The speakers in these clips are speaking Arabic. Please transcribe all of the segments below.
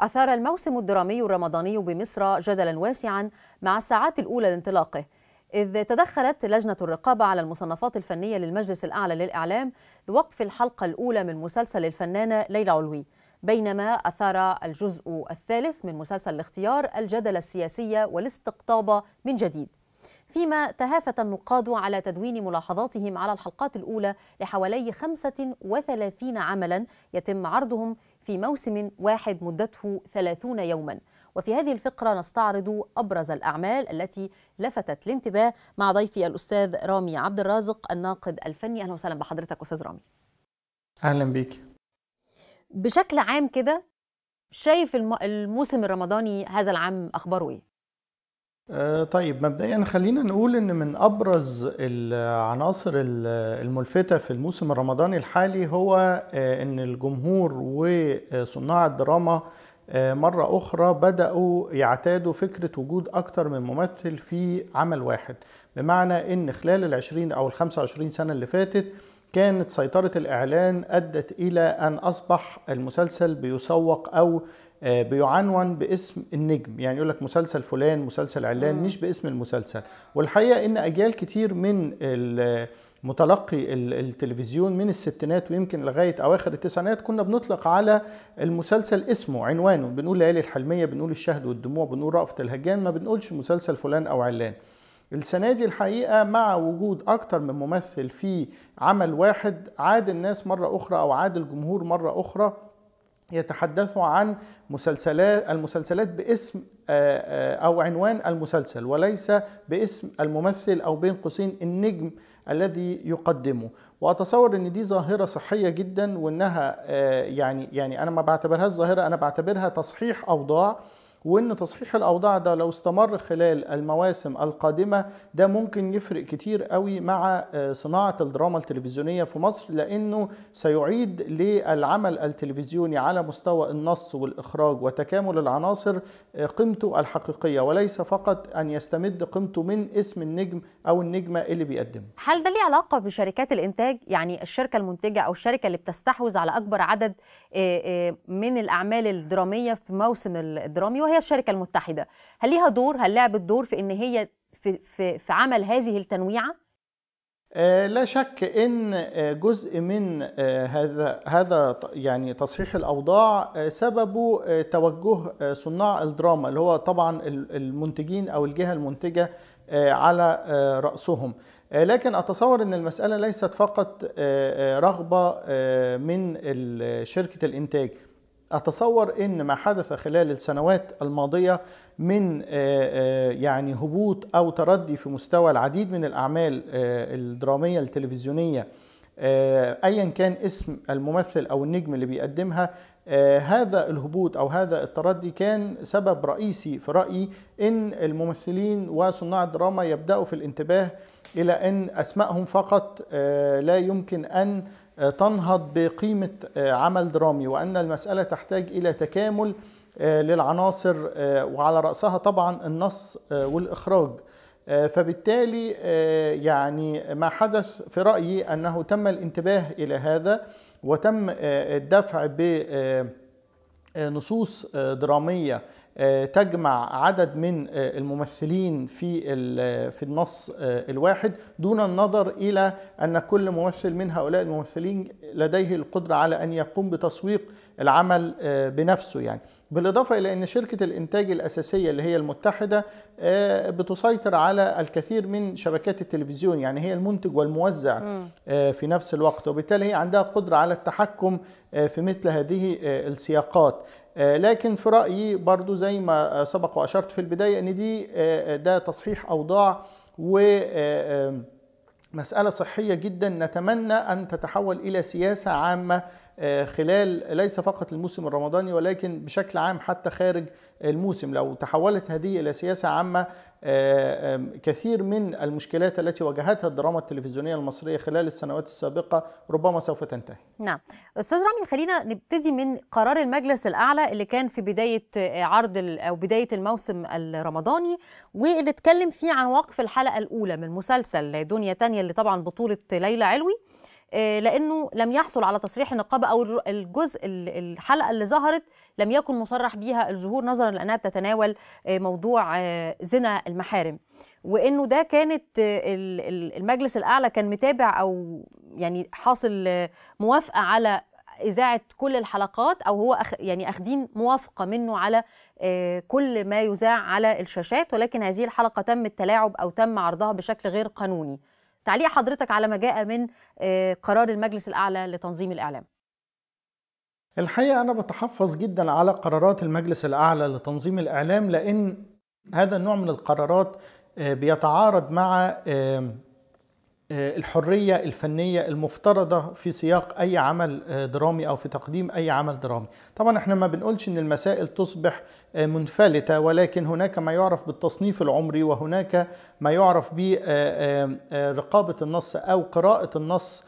أثار الموسم الدرامي الرمضاني بمصر جدلا واسعا مع الساعات الأولى لانطلاقه إذ تدخلت لجنة الرقابة على المصنفات الفنية للمجلس الأعلى للإعلام لوقف الحلقة الأولى من مسلسل الفنانة ليلى علوي بينما أثار الجزء الثالث من مسلسل الاختيار الجدل السياسي والاستقطاب من جديد فيما تهافت النقاد على تدوين ملاحظاتهم على الحلقات الأولى لحوالي 35 عملا يتم عرضهم في موسم واحد مدته 30 يوما وفي هذه الفقرة نستعرض أبرز الأعمال التي لفتت الانتباه مع ضيفي الأستاذ رامي عبد الرازق الناقد الفني أهلا وسهلا بحضرتك أستاذ رامي أهلا بك بشكل عام كده شايف الموسم الرمضاني هذا العام أخباره إيه؟ آه، طيب مبدئيا خلينا نقول ان من ابرز العناصر الملفته في الموسم الرمضاني الحالي هو آه، ان الجمهور وصناع الدراما آه، مرة أخرى بدأوا يعتادوا فكرة وجود اكثر من ممثل في عمل واحد بمعنى أن خلال ال20 أو ال25 سنة اللي فاتت كانت سيطرة الإعلان أدت إلى أن أصبح المسلسل بيسوق أو آه، بيعنون باسم النجم يعني يقول لك مسلسل فلان مسلسل علان مش باسم المسلسل والحقيقه ان اجيال كتير من متلقي التلفزيون من الستينات ويمكن لغايه اواخر التسعينات كنا بنطلق على المسلسل اسمه عنوانه بنقول ليالي الحلميه بنقول الشهد والدموع بنقول رأفت الهجان ما بنقولش مسلسل فلان او علان السنة دي الحقيقة مع وجود أكتر من ممثل في عمل واحد عاد الناس مرة أخرى أو عاد الجمهور مرة أخرى يتحدثوا عن مسلسلات المسلسلات باسم آه، آه، او عنوان المسلسل وليس باسم الممثل او بين قوسين النجم الذي يقدمه واتصور ان دي ظاهره صحيه جدا وانها آه، يعني يعني انا ما بعتبرهاش ظاهره انا بعتبرها تصحيح اوضاع وان تصحيح الاوضاع ده لو استمر خلال المواسم القادمه ده ممكن يفرق كتير قوي مع آه، صناعه الدراما التلفزيونيه في مصر لانه سيعيد للعمل التلفزيوني على مستوى النص والاخراج وتكامل العناصر آه، قيمته الحقيقيه وليس فقط ان يستمد قيمته من اسم النجم او النجمه اللي بيقدمه. هل ده ليه علاقه بشركات الانتاج يعني الشركه المنتجه او الشركه اللي بتستحوذ على اكبر عدد آه، من الاعمال الدراميه في موسم الدرامي وهي وهي الشركه المتحده هل ليها دور هل لعبت دور في ان هي في في, في عمل هذه التنويعه آه، لا شك ان آه، جزء من آه، هذا هذا يعني تصحيح الاوضاع سببه توجه صناع الدراما اللي هو طبعا المنتجين او الجهه المنتجه على راسهم لكن اتصور ان المساله ليست فقط رغبه من شركه الانتاج أتصور أن ما حدث خلال السنوات الماضية من آه، آه، يعني هبوط أو تردي في مستوى العديد من الأعمال آه، الدرامية التلفزيونية أيا كان اسم الممثل أو النجم اللي بيقدمها هذا الهبوط او هذا التردي كان سبب رئيسي في رايي ان الممثلين وصناع الدراما يبداوا في الانتباه الى ان اسمائهم فقط لا يمكن ان آه، تنهض بقيمة آه، عمل درامي وأن المسألة تحتاج إلى تكامل آه، للعناصر وعلى رأسها طبعا النص والإخراج فبالتالي يعني ما حدث في رأيي أنه تم الانتباه إلى هذا وتم الدفع بنصوص درامية آه، تجمع عدد من آه، الممثلين في آه، في النص الواحد دون النظر الى ان كل ممثل من هؤلاء الممثلين لديه القدره على ان يقوم بتسويق العمل بنفسه يعني بالإضافة إلى أن شركة الإنتاج الأساسية اللي هي المتحدة بتسيطر على الكثير من شبكات التلفزيون يعني هي المنتج والموزع في نفس الوقت وبالتالي هي عندها قدرة على التحكم في مثل هذه السياقات آه، لكن في رأيي برضو زي ما سبق وأشرت في البداية أن دي آه، آه، ده تصحيح أوضاع و مسألة صحية جدا نتمنى أن تتحول إلى سياسة عامة آه، خلال ليس فقط الموسم الرمضاني ولكن بشكل عام حتى خارج الموسم لو تحولت هذه الى سياسه عامه آه، كثير من المشكلات التي واجهتها الدراما التلفزيونيه المصريه خلال السنوات السابقه ربما سوف تنتهي. نعم. استاذ رامي خلينا نبتدي من قرار المجلس الاعلى اللي كان في بدايه آه، عرض او بدايه الموسم الرمضاني واللي اتكلم فيه عن وقف الحلقه الاولى من مسلسل دنيا تانية اللي طبعا بطوله ليلى علوي آه، لانه لم يحصل على تصريح النقابه او الجزء الحلقه اللي ظهرت لم يكن مصرح بيها الظهور نظرا لانها بتتناول آه، موضوع آه، زنا المحارم وانه ده كانت المجلس الاعلى كان متابع او يعني حاصل موافقه على اذاعه كل الحلقات او هو أخ يعني اخدين موافقه منه على كل ما يذاع على الشاشات ولكن هذه الحلقه تم التلاعب او تم عرضها بشكل غير قانوني تعليق حضرتك على ما جاء من آه، قرار المجلس الأعلى لتنظيم الإعلام الحقيقة أنا بتحفظ جدا على قرارات المجلس الأعلى لتنظيم الإعلام لأن هذا النوع من القرارات آه، بيتعارض مع آه، الحرية الفنية المفترضة في سياق أي عمل آه، درامي أو في تقديم أي عمل درامي طبعا احنا ما بنقولش أن المسائل تصبح آه، منفلتة ولكن هناك ما يعرف بالتصنيف العمري وهناك ما يعرف برقابة النص أو قراءة النص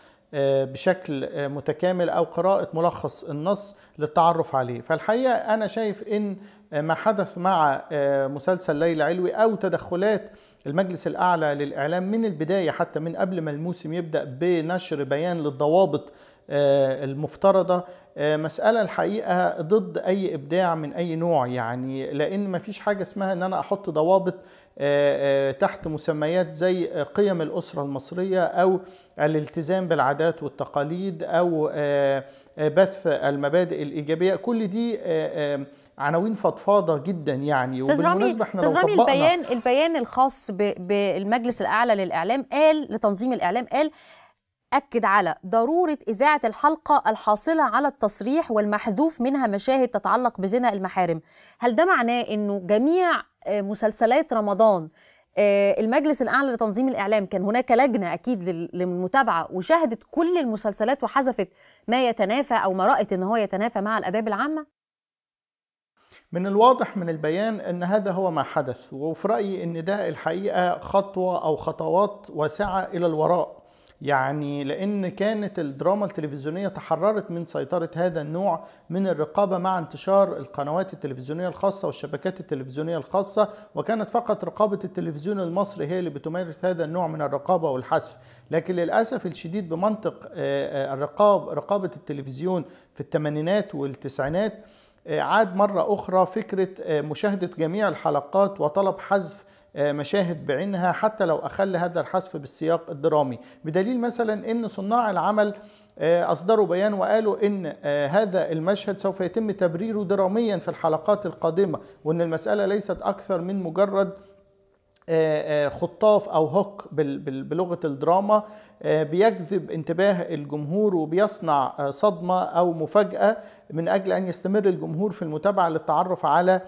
بشكل متكامل أو قراءة ملخص النص للتعرف عليه فالحقيقة أنا شايف أن ما حدث مع مسلسل ليلى علوي أو تدخلات المجلس الأعلى للإعلام من البداية حتى من قبل ما الموسم يبدأ بنشر بيان للضوابط آه، المفترضة آه، مسألة الحقيقة ضد أي إبداع من أي نوع يعني لأن مفيش حاجة اسمها أن أنا أحط ضوابط آه، تحت مسميات زي قيم الأسرة المصرية أو الالتزام بالعادات والتقاليد أو بث المبادئ الإيجابية كل دي عناوين فضفاضه جدا يعني وبالمناسبه احنا استاذ رامي البيان البيان الخاص بالمجلس الاعلى للاعلام قال لتنظيم الاعلام قال أكد على ضرورة إذاعة الحلقة الحاصلة على التصريح والمحذوف منها مشاهد تتعلق بزنا المحارم هل ده معناه أنه جميع آه، مسلسلات رمضان آه، المجلس الأعلى لتنظيم الإعلام كان هناك لجنة أكيد للمتابعة وشاهدت كل المسلسلات وحذفت ما يتنافى أو ما رأت أنه هو يتنافى مع الأداب العامة؟ من الواضح من البيان ان هذا هو ما حدث وفي رايي ان ده الحقيقه خطوه او خطوات واسعه الى الوراء يعني لان كانت الدراما التلفزيونيه تحررت من سيطره هذا النوع من الرقابه مع انتشار القنوات التلفزيونيه الخاصه والشبكات التلفزيونيه الخاصه وكانت فقط رقابه التلفزيون المصري هي اللي بتمارس هذا النوع من الرقابه والحذف لكن للاسف الشديد بمنطق آه، آه، الرقاب رقابه التلفزيون في الثمانينات والتسعينات عاد مرة أخرى فكرة آه، مشاهدة جميع الحلقات وطلب حذف آه، مشاهد بعينها حتى لو أخل هذا الحذف بالسياق الدرامي بدليل مثلا أن صناع العمل آه، أصدروا بيان وقالوا إن هذا المشهد سوف يتم تبريره دراميا في الحلقات القادمة وإن المسألة ليست أكثر من مجرد آه، آه، خطاف او هوك بلغه الدراما آه، بيجذب انتباه الجمهور وبيصنع صدمه او مفاجاه من اجل ان يستمر الجمهور في المتابعه للتعرف على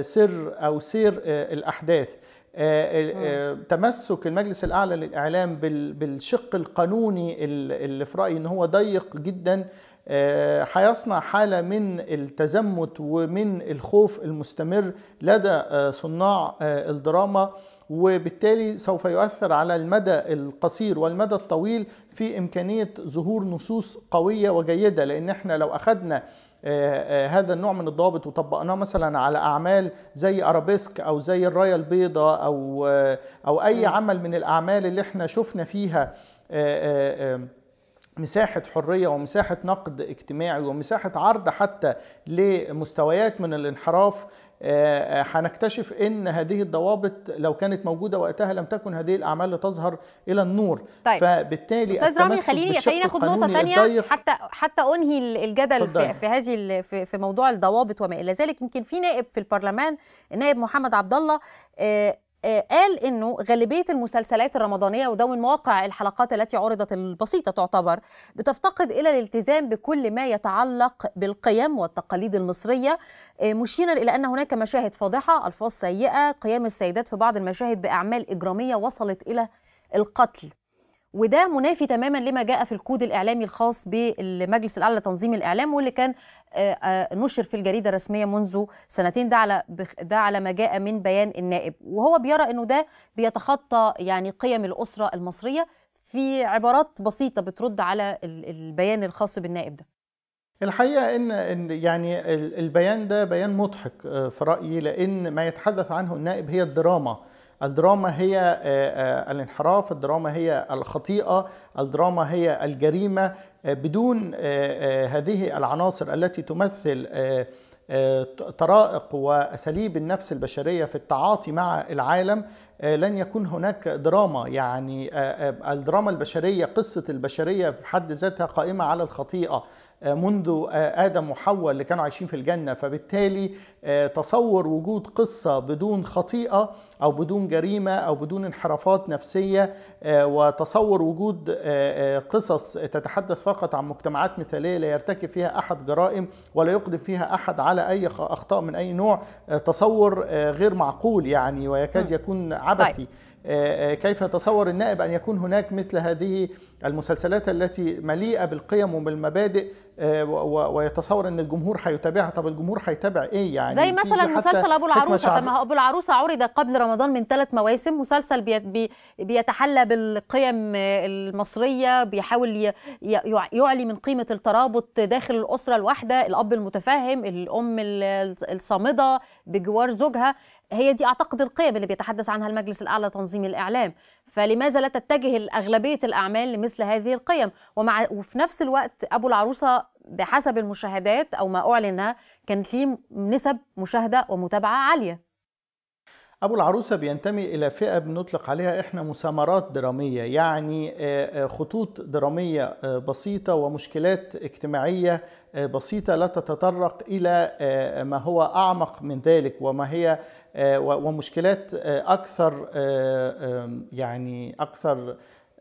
سر او سير الاحداث تمسك المجلس الاعلى للاعلام بالشق القانوني اللي في رايي ان هو ضيق جدا آه، هيصنع حالة من التزمت ومن الخوف المستمر لدى آه، صناع آه، الدراما وبالتالي سوف يؤثر على المدى القصير والمدى الطويل في إمكانية ظهور نصوص قوية وجيدة لأن احنا لو اخذنا هذا النوع من الضوابط وطبقناه مثلا على اعمال زي ارابيسك او زي الرايه البيضاء او او اي عمل من الاعمال اللي احنا شفنا فيها مساحة حرية ومساحة نقد اجتماعي ومساحة عرض حتى لمستويات من الانحراف آه، آه، هنكتشف ان هذه الضوابط لو كانت موجوده وقتها لم تكن هذه الاعمال لتظهر الى النور طيب. فبالتالي استاذ رامي خليني خليني اخد نقطه ثانيه حتى حتى انهي الجدل في, في هذه في, في موضوع الضوابط وما الى ذلك يمكن في نائب في البرلمان النائب محمد عبد الله آه، آه، قال انه غالبيه المسلسلات الرمضانيه وده من مواقع الحلقات التي عرضت البسيطه تعتبر بتفتقد الى الالتزام بكل ما يتعلق بالقيم والتقاليد المصريه آه، مشيرا الى ان هناك مشاهد فاضحه الفاظ سيئه قيام السيدات في بعض المشاهد باعمال اجراميه وصلت الى القتل وده منافي تماما لما جاء في الكود الاعلامي الخاص بالمجلس الاعلى لتنظيم الاعلام واللي كان آه، آه، نشر في الجريده الرسميه منذ سنتين ده على ده على ما جاء من بيان النائب وهو بيرى انه ده بيتخطى يعني قيم الاسره المصريه في عبارات بسيطه بترد على البيان الخاص بالنائب ده الحقيقة إن يعني البيان ده بيان مضحك آه، في رأيي لأن ما يتحدث عنه النائب هي الدراما الدراما هي آه، آه، الانحراف الدراما هي الخطيئه الدراما هي الجريمه آه، بدون هذه العناصر التي تمثل طرائق واساليب النفس البشريه في التعاطي مع العالم لن يكون هناك دراما يعني الدراما البشريه قصه البشريه في حد ذاتها قائمه على الخطيئه آه، منذ آه، آدم وحواء اللي كانوا عايشين في الجنة فبالتالي آه، تصور وجود قصة بدون خطيئة أو بدون جريمة أو بدون انحرافات نفسية وتصور وجود قصص تتحدث فقط عن مجتمعات مثالية لا يرتكب فيها أحد جرائم ولا يقدم فيها أحد على أي أخطاء من أي نوع تصور غير معقول يعني ويكاد يكون عبثي طيب. آه، آه، كيف يتصور النائب أن يكون هناك مثل هذه المسلسلات التي مليئة بالقيم وبالمبادئ آه، ويتصور ان الجمهور هيتابعها طب الجمهور هيتابع ايه يعني زي مثلا مسلسل ابو العروسه طب ابو العروسه عرض قبل رمضان من ثلاث مواسم مسلسل بيتحلى بالقيم المصريه بيحاول يعلي من قيمه الترابط داخل الاسره الواحده الاب المتفهم الام الصامده بجوار زوجها هي دي اعتقد القيم اللي بيتحدث عنها المجلس الاعلى لتنظيم الاعلام فلماذا لا تتجه اغلبيه الاعمال لمثل هذه القيم ومع وفي نفس الوقت ابو العروسه بحسب المشاهدات او ما اعلن كانت ليه نسب مشاهده ومتابعه عاليه أبو العروسة بينتمي إلى فئة بنطلق عليها إحنا مسامرات درامية يعني آه، آه، خطوط درامية آه، بسيطة ومشكلات اجتماعية بسيطة لا تتطرق إلى ما هو أعمق من ذلك وما هي ومشكلات أكثر يعني أكثر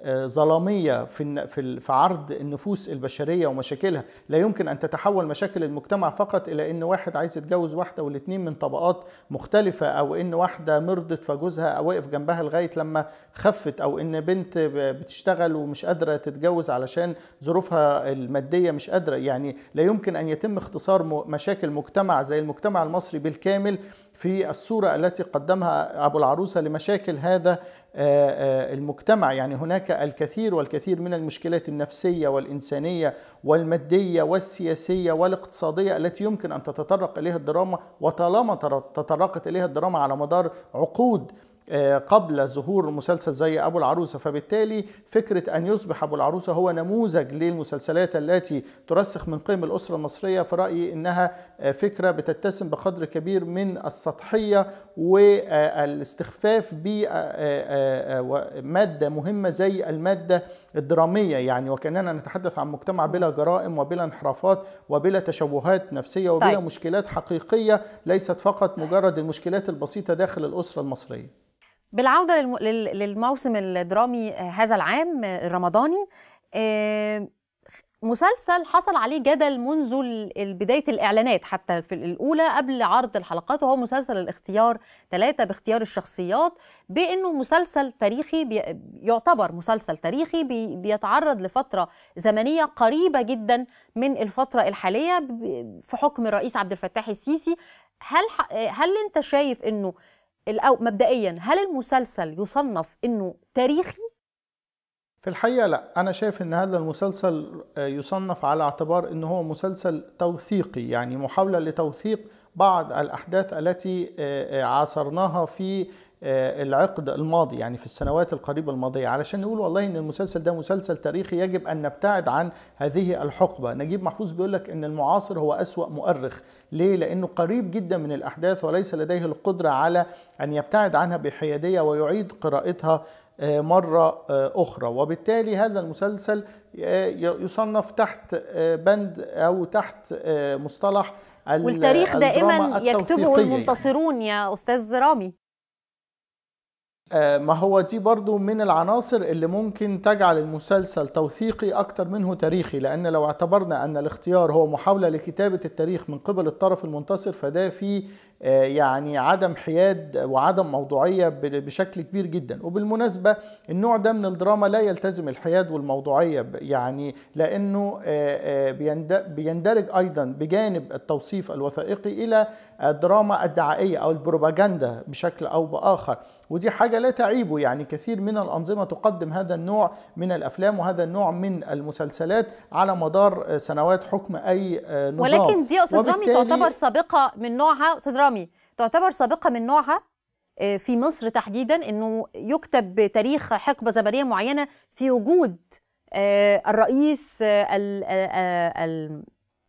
ظلامية في في عرض النفوس البشرية ومشاكلها لا يمكن أن تتحول مشاكل المجتمع فقط إلى أن واحد عايز يتجوز واحدة والاثنين من طبقات مختلفة أو أن واحدة مرضت فجوزها او وقف جنبها لغاية لما خفت أو أن بنت بتشتغل ومش قادرة تتجوز علشان ظروفها المادية مش قادرة يعني لا يمكن أن يتم اختصار مشاكل مجتمع زي المجتمع المصري بالكامل في الصورة التي قدمها أبو العروسة لمشاكل هذا آه، آه، المجتمع يعني هناك الكثير والكثير من المشكلات النفسية والإنسانية والمادية والسياسية والاقتصادية التي يمكن أن تتطرق إليها الدراما وطالما تطرقت إليها الدراما على مدار عقود آه، قبل ظهور مسلسل زي أبو العروسة فبالتالي فكرة أن يصبح أبو العروسة هو نموذج للمسلسلات التي ترسخ من قيم الأسرة المصرية في رأيي إنها آه، فكرة بتتسم بقدر كبير من السطحية والاستخفاف بمادة آه، مهمة زي المادة الدرامية يعني وكأننا نتحدث عن مجتمع بلا جرائم وبلا انحرافات وبلا تشوهات نفسية وبلا طيب. مشكلات حقيقية ليست فقط مجرد المشكلات البسيطة داخل الأسرة المصرية بالعوده للموسم الدرامي آه، هذا العام آه، الرمضاني آه، مسلسل حصل عليه جدل منذ بدايه الاعلانات حتى في الاولى قبل عرض الحلقات وهو مسلسل الاختيار ثلاثة باختيار الشخصيات بانه مسلسل تاريخي يعتبر مسلسل تاريخي بيتعرض لفتره زمنيه قريبه جدا من الفتره الحاليه في حكم الرئيس عبد الفتاح السيسي هل هل انت شايف انه أو مبدئيا هل المسلسل يصنف انه تاريخي في الحقيقه لا انا شايف ان هذا المسلسل آه، يصنف على اعتبار أنه هو مسلسل توثيقي يعني محاوله لتوثيق بعض الاحداث التي آه، آه، عاصرناها في آه، العقد الماضي يعني في السنوات القريبة الماضية علشان نقول والله إن المسلسل ده مسلسل تاريخي يجب أن نبتعد عن هذه الحقبة نجيب محفوظ بيقول لك إن المعاصر هو أسوأ مؤرخ ليه؟ لأنه قريب جدا من الأحداث وليس لديه القدرة على أن يبتعد عنها بحيادية ويعيد قراءتها آه، مرة آه، أخرى وبالتالي هذا المسلسل يصنف تحت بند أو تحت مصطلح والتاريخ دائما يكتبه المنتصرون يا أستاذ رامي آه، ما هو دي برضو من العناصر اللي ممكن تجعل المسلسل توثيقي أكتر منه تاريخي لأن لو اعتبرنا أن الاختيار هو محاولة لكتابة التاريخ من قبل الطرف المنتصر فده فيه آه، يعني عدم حياد وعدم موضوعية بشكل كبير جدا وبالمناسبة النوع ده من الدراما لا يلتزم الحياد والموضوعية يعني لأنه آه، بيندرج أيضا بجانب التوصيف الوثائقي إلى الدراما الدعائية أو البروباجندا بشكل أو بآخر ودي حاجة لا تعيبه يعني كثير من الأنظمة تقدم هذا النوع من الأفلام وهذا النوع من المسلسلات على مدار آه، سنوات حكم أي آه، نظام ولكن دي أستاذ رامي تعتبر سابقة من نوعها أستاذ رامي تعتبر سابقة من نوعها آه، في مصر تحديدا انه يكتب بتاريخ حقبه زمنيه معينه في وجود الرئيس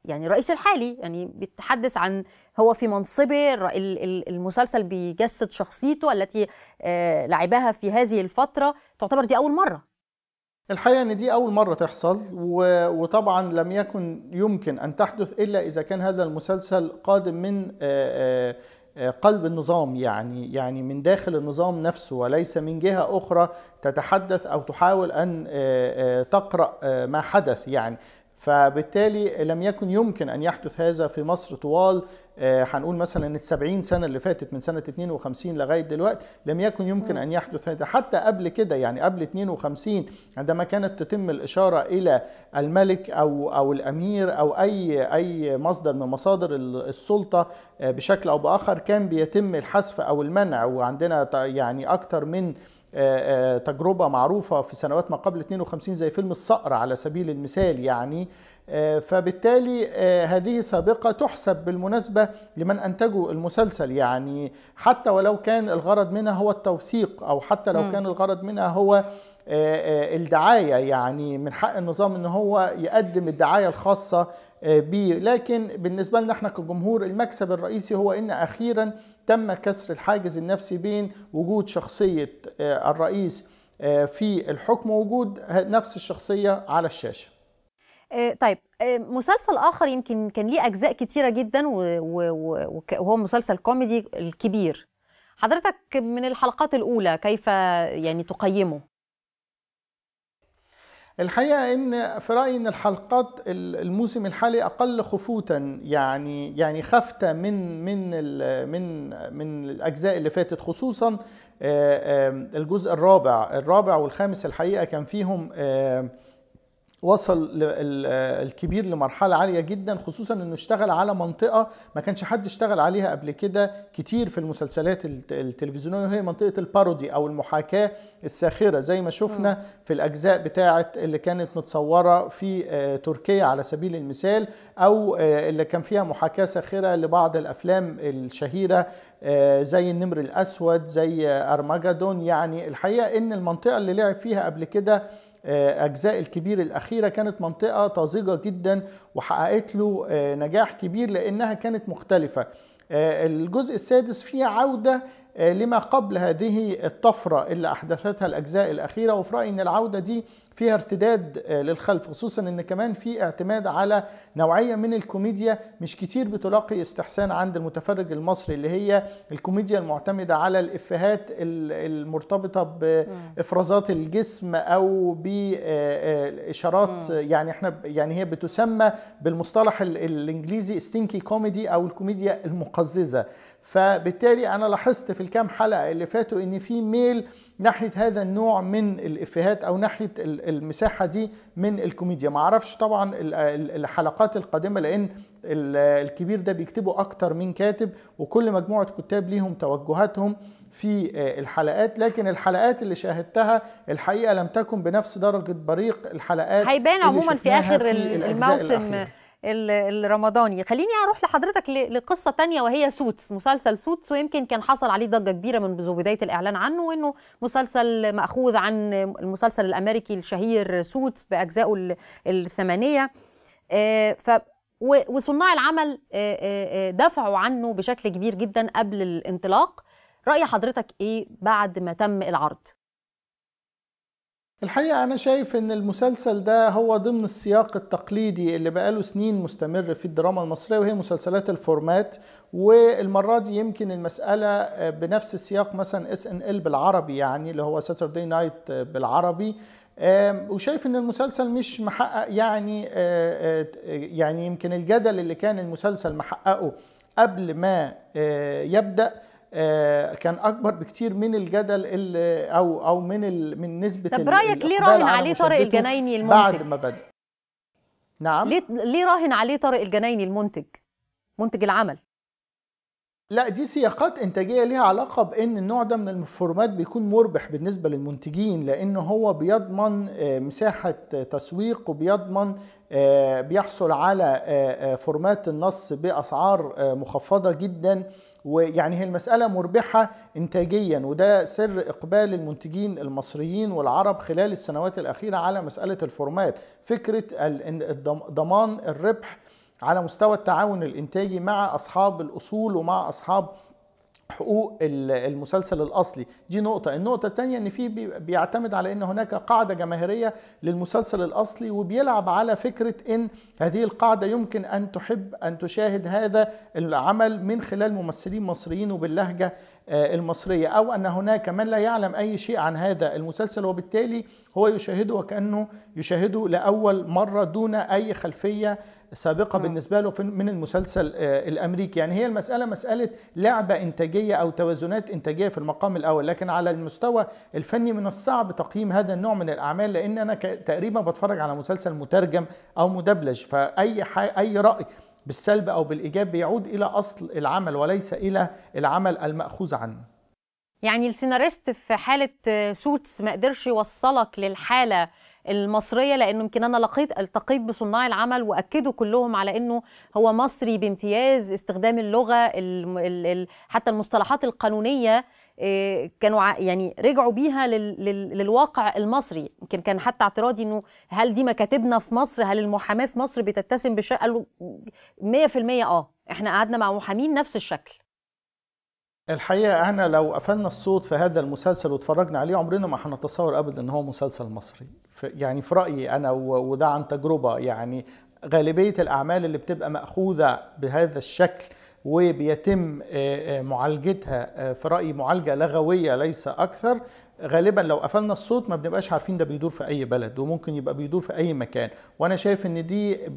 يعني الرئيس الحالي يعني بيتحدث عن هو في منصبه المسلسل بيجسد شخصيته التي آه، لعبها في هذه الفترة تعتبر دي أول مرة الحقيقة أن دي أول مرة تحصل وطبعا لم يكن يمكن أن تحدث إلا إذا كان هذا المسلسل قادم من آه، آه، قلب النظام يعني يعني من داخل النظام نفسه وليس من جهة أخرى تتحدث أو تحاول أن تقرأ ما حدث يعني فبالتالي لم يكن يمكن أن يحدث هذا في مصر طوال آه، هنقول مثلا السبعين سنة اللي فاتت من سنة 52 لغاية دلوقتي لم يكن يمكن أن يحدث هذا حتى قبل كده يعني قبل 52 عندما كانت تتم الإشارة إلى الملك أو أو الأمير أو أي أي مصدر من مصادر السلطة آه، بشكل أو بآخر كان بيتم الحذف أو المنع وعندنا يعني اكثر من آه، آه، تجربه معروفه في سنوات ما قبل 52 زي فيلم الصقر على سبيل المثال يعني آه، فبالتالي هذه سابقه تحسب بالمناسبه لمن انتجوا المسلسل يعني حتى ولو كان الغرض منها هو التوثيق او حتى لو كان الغرض منها هو آه، آه، الدعايه يعني من حق النظام ان هو يقدم الدعايه الخاصه آه، بيه لكن بالنسبه لنا احنا كجمهور المكسب الرئيسي هو ان اخيرا تم كسر الحاجز النفسي بين وجود شخصيه الرئيس في الحكم وجود نفس الشخصيه على الشاشه طيب مسلسل اخر يمكن كان ليه اجزاء كتيره جدا وهو مسلسل كوميدي الكبير حضرتك من الحلقات الاولى كيف يعني تقيمه الحقيقة إن في رأيي إن الحلقات الموسم الحالي أقل خفوتا يعني يعني خفته من من من من الأجزاء اللي فاتت خصوصا آه، الجزء الرابع الرابع والخامس الحقيقة كان فيهم وصل الكبير لمرحلة عالية جدا خصوصا انه اشتغل على منطقة ما كانش حد اشتغل عليها قبل كده كتير في المسلسلات التلفزيونية وهي منطقة البارودي او المحاكاة الساخرة زي ما شفنا في الاجزاء بتاعة اللي كانت متصورة في آه، تركيا على سبيل المثال او آه، اللي كان فيها محاكاة ساخرة لبعض الافلام الشهيرة آه، زي النمر الاسود زي ارماجادون يعني الحقيقة ان المنطقة اللي لعب فيها قبل كده آه، أجزاء الكبير الأخيرة كانت منطقة طازجة جدا وحققت له آه، نجاح كبير لأنها كانت مختلفة آه، الجزء السادس فيه عودة آه، لما قبل هذه الطفرة اللي أحدثتها الأجزاء الأخيرة وفي رأيي أن العودة دي فيها ارتداد آه، للخلف خصوصا ان كمان في اعتماد على نوعيه من الكوميديا مش كتير بتلاقي استحسان عند المتفرج المصري اللي هي الكوميديا المعتمده على الافيهات المرتبطه بافرازات الجسم او باشارات آه، يعني احنا يعني هي بتسمى بالمصطلح الانجليزي ستينكي كوميدي او الكوميديا المقززه فبالتالي انا لاحظت في الكام حلقه اللي فاتوا ان في ميل ناحيه هذا النوع من الافيهات او ناحيه المساحه دي من الكوميديا ما اعرفش طبعا الحلقات القادمه لان الكبير ده بيكتبوا اكتر من كاتب وكل مجموعه كتاب ليهم توجهاتهم في آه، الحلقات لكن الحلقات اللي شاهدتها الحقيقه لم تكن بنفس درجه بريق الحلقات هيبان عموما في اخر في الموسم الأخير. الرمضاني خليني اروح لحضرتك لقصه تانية وهي سوتس مسلسل سوتس ويمكن كان حصل عليه ضجه كبيره منذ بدايه الاعلان عنه وانه مسلسل ماخوذ عن المسلسل الامريكي الشهير سوتس باجزائه الثمانيه آه، ف وصناع العمل آه، آه، دفعوا عنه بشكل كبير جدا قبل الانطلاق راي حضرتك ايه بعد ما تم العرض الحقيقة أنا شايف إن المسلسل ده هو ضمن السياق التقليدي اللي بقاله سنين مستمر في الدراما المصرية وهي مسلسلات الفورمات والمرة دي يمكن المسألة آه، بنفس السياق مثلا اس ان ال بالعربي يعني اللي هو ساتردي آه، نايت بالعربي وشايف ان المسلسل مش محقق يعني آه، يعني يمكن الجدل اللي كان المسلسل محققه قبل ما يبدأ آه، كان اكبر بكتير من الجدل اللي او او من ال من نسبه طب رايك ليه راهن عليه طارق الجنايني المنتج بعد ما بدا نعم ليه ليه راهن عليه طارق الجنايني المنتج منتج العمل لا دي سياقات انتاجيه ليها علاقه بان النوع ده من الفورمات بيكون مربح بالنسبه للمنتجين لان هو بيضمن آه، مساحه تسويق وبيضمن آه، بيحصل على فورمات النص باسعار مخفضه جدا ويعني هي المسألة مربحة إنتاجيا وده سر إقبال المنتجين المصريين والعرب خلال السنوات الأخيرة على مسألة الفورمات فكرة ضمان الربح على مستوى التعاون الإنتاجي مع أصحاب الأصول ومع أصحاب حقوق المسلسل الاصلي دي نقطه النقطه الثانيه ان في بيعتمد على ان هناك قاعده جماهيريه للمسلسل الاصلي وبيلعب على فكره ان هذه القاعده يمكن ان تحب ان تشاهد هذا العمل من خلال ممثلين مصريين وباللهجه آه، المصرية أو أن هناك من لا يعلم أي شيء عن هذا المسلسل وبالتالي هو يشاهده وكأنه يشاهده لأول مرة دون أي خلفية سابقة نعم. بالنسبة له من المسلسل آه، الأمريكي يعني هي المسألة مسألة لعبة إنتاجية أو توازنات إنتاجية في المقام الأول لكن على المستوى الفني من الصعب تقييم هذا النوع من الأعمال لأن أنا تقريبا بتفرج على مسلسل مترجم أو مدبلج فأي أي رأي بالسلب أو بالإيجاب بيعود إلى أصل العمل وليس إلى العمل المأخوذ عنه يعني السيناريست في حالة سوتس ما قدرش يوصلك للحالة المصريه لانه يمكن انا لقيت التقيت بصناع العمل واكدوا كلهم على انه هو مصري بامتياز استخدام اللغه الـ الـ حتى المصطلحات القانونيه آه، كانوا يعني رجعوا بيها للواقع المصري يمكن كان حتى اعتراضي انه هل دي مكاتبنا في مصر هل المحاماه في مصر بتتسم مية قالوا 100% اه احنا قعدنا مع محامين نفس الشكل الحقيقة احنا لو قفلنا الصوت في هذا المسلسل واتفرجنا عليه عمرنا ما هنتصور ابدا ان هو مسلسل مصري يعني في رأيي انا وده عن تجربة يعني غالبية الأعمال اللي بتبقى مأخوذة بهذا الشكل وبيتم آه، آه، معالجتها آه، في رأيي معالجة لغوية ليس أكثر غالبا لو قفلنا الصوت ما بنبقاش عارفين ده بيدور في اي بلد وممكن يبقى بيدور في اي مكان وانا شايف ان دي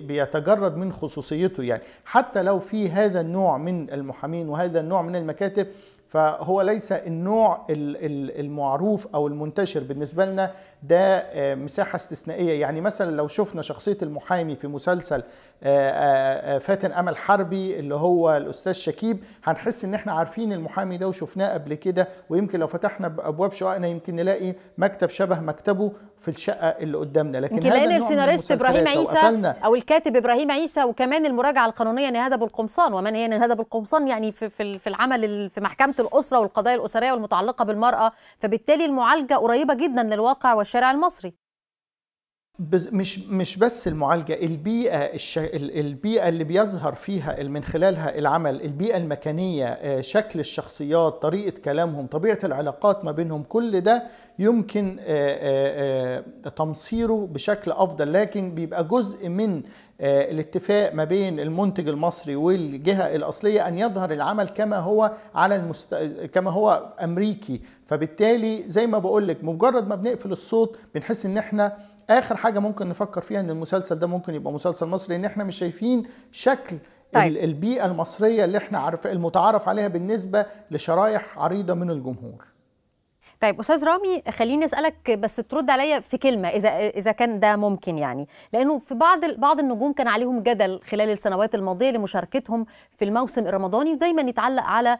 بيتجرد من خصوصيته يعني حتى لو في هذا النوع من المحامين وهذا النوع من المكاتب فهو ليس النوع المعروف او المنتشر بالنسبه لنا ده آه، مساحة استثنائية يعني مثلا لو شفنا شخصية المحامي في مسلسل آه، آه، فاتن أمل حربي اللي هو الأستاذ شكيب هنحس إن إحنا عارفين المحامي ده وشفناه قبل كده ويمكن لو فتحنا أبواب شققنا يمكن نلاقي مكتب شبه مكتبه في الشقة اللي قدامنا لكن هذا السيناريست إبراهيم عيسى أو الكاتب إبراهيم عيسى وكمان المراجعة القانونية نهادة بالقمصان ومن هي نهادة بالقمصان يعني في في العمل في محكمة الأسرة والقضايا الأسرية والمتعلقة بالمرأة فبالتالي المعالجة قريبة جدا للواقع الشارع المصري مش مش بس المعالجه البيئه الش... البيئه اللي بيظهر فيها من خلالها العمل البيئه المكانيه آه، شكل الشخصيات طريقه كلامهم طبيعه العلاقات ما بينهم كل ده يمكن آه، آه، تمصيره بشكل افضل لكن بيبقى جزء من آه، الاتفاق ما بين المنتج المصري والجهه الاصليه ان يظهر العمل كما هو على المست... كما هو امريكي فبالتالي زي ما بقول لك مجرد ما بنقفل الصوت بنحس ان احنا اخر حاجه ممكن نفكر فيها ان المسلسل ده ممكن يبقى مسلسل مصري لان احنا مش شايفين شكل طيب. البيئه المصريه اللي احنا عارف المتعارف عليها بالنسبه لشرائح عريضه من الجمهور طيب استاذ رامي خليني اسالك بس ترد عليا في كلمه اذا اذا كان ده ممكن يعني لانه في بعض بعض النجوم كان عليهم جدل خلال السنوات الماضيه لمشاركتهم في الموسم الرمضاني ودايما يتعلق على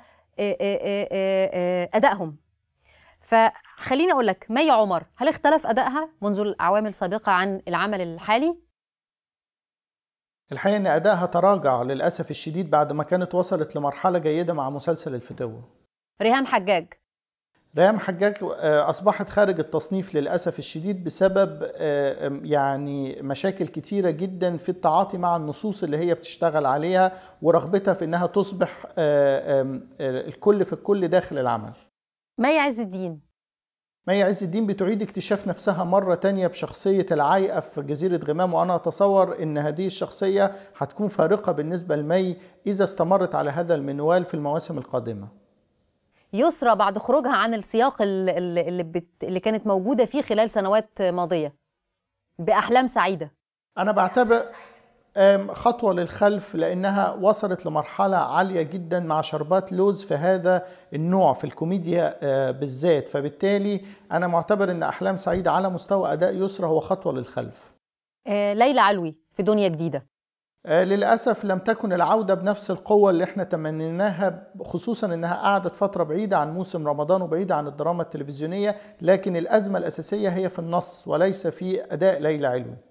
ادائهم فخليني اقول لك مي عمر هل اختلف ادائها منذ الاعوام السابقه عن العمل الحالي الحقيقه ان ادائها تراجع للاسف الشديد بعد ما كانت وصلت لمرحله جيده مع مسلسل الفتوه ريهام حجاج ريهام حجاج آه، اصبحت خارج التصنيف للاسف الشديد بسبب آه، يعني مشاكل كتيره جدا في التعاطي مع النصوص اللي هي بتشتغل عليها ورغبتها في انها تصبح آه، الكل في الكل داخل العمل. مي عز الدين مي عز الدين بتعيد اكتشاف نفسها مرة تانية بشخصية العايقة في جزيرة غمام وأنا أتصور أن هذه الشخصية هتكون فارقة بالنسبة لمي إذا استمرت على هذا المنوال في المواسم القادمة يسرى بعد خروجها عن السياق اللي, بت... اللي كانت موجوده فيه خلال سنوات ماضيه باحلام سعيده انا بعتبر خطوه للخلف لانها وصلت لمرحله عاليه جدا مع شربات لوز في هذا النوع في الكوميديا آه، بالذات فبالتالي انا معتبر ان احلام سعيده على مستوى اداء يسرى هو خطوه للخلف آه، ليلى علوي في دنيا جديده آه، للأسف لم تكن العودة بنفس القوة اللي احنا تمنيناها خصوصا انها قعدت فترة بعيدة عن موسم رمضان وبعيدة عن الدراما التلفزيونية لكن الأزمة الأساسية هي في النص وليس في أداء ليلى علوي